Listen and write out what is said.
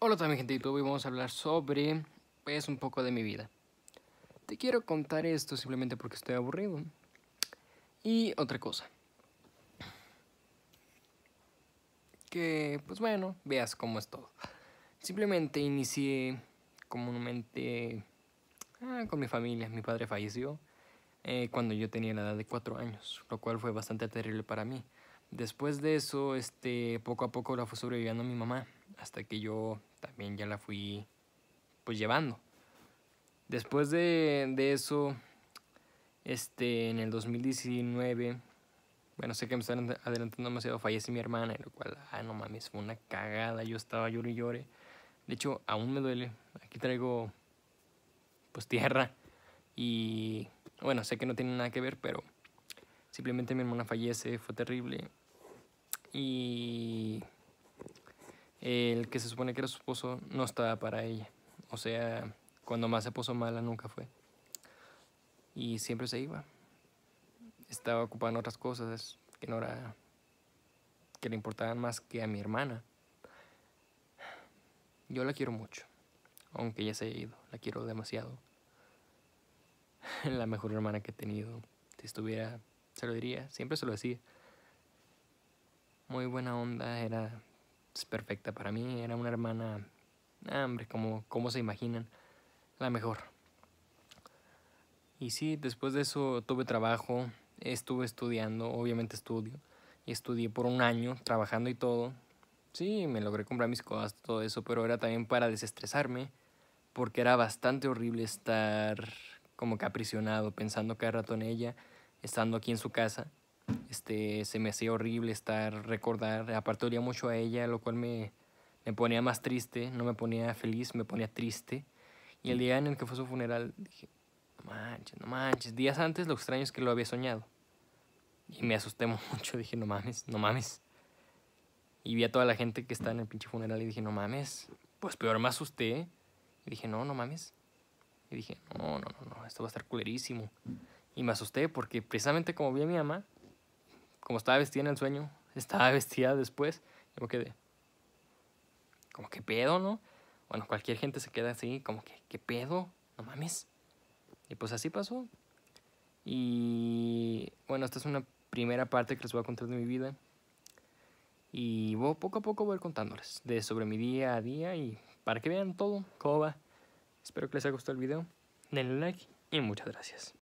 Hola también gente de YouTube, hoy vamos a hablar sobre, pues, un poco de mi vida. Te quiero contar esto simplemente porque estoy aburrido. Y otra cosa. Que, pues bueno, veas cómo es todo. Simplemente inicié comúnmente ah, con mi familia. Mi padre falleció eh, cuando yo tenía la edad de 4 años, lo cual fue bastante terrible para mí. Después de eso, este, poco a poco la fue sobreviviendo mi mamá hasta que yo también ya la fui pues llevando. Después de, eso, este, en el 2019, bueno, sé que me están adelantando demasiado, fallece mi hermana, lo cual, ah, no mames, fue una cagada, yo estaba llorando. y llore. De hecho, aún me duele, aquí traigo pues tierra y bueno, sé que no tiene nada que ver, pero simplemente mi hermana fallece, fue terrible y el que se supone que era su esposo no estaba para ella. O sea, cuando más se puso mala nunca fue. Y siempre se iba. Estaba ocupada en otras cosas que no era que le importaban más que a mi hermana. Yo la quiero mucho, aunque ya se haya ido, la quiero demasiado. la mejor hermana que he tenido. Si estuviera, se lo diría, siempre se lo decía. Muy buena onda, era pues, perfecta para mí. Era una hermana, hambre ah, hombre, como, como se imaginan, la mejor. Y sí, después de eso tuve trabajo, estuve estudiando, obviamente estudio. Y estudié por un año, trabajando y todo. Sí, me logré comprar mis cosas, todo eso, pero era también para desestresarme, porque era bastante horrible estar como que aprisionado, pensando cada rato en ella, estando aquí en su casa. Este, se me hacía horrible estar, recordar, aparte mucho a ella, lo cual me, me ponía más triste, no me ponía feliz, me ponía triste. Y el mm. día en el que fue su funeral, dije, no manches, no manches. Días antes lo extraño es que lo había soñado. Y me asusté mucho, dije, no mames, no mames. Y vi a toda la gente que estaba en el pinche funeral y dije, no mames. Pues peor me asusté. Y dije, no, no mames. Y dije, no, no, no, no, esto va a estar culerísimo. Y me asusté porque precisamente como vi a mi mamá, como estaba vestida en el sueño, estaba vestida después. Yo me quedé, como que pedo, ¿no? Bueno, cualquier gente se queda así, como que, ¿qué pedo? No mames. Y pues así pasó. Y bueno, esta es una primera parte que les voy a contar de mi vida. Y poco a poco voy a contándoles de sobre mi día a día y para que vean todo, cómo va. Espero que les haya gustado el video. Denle like y muchas gracias.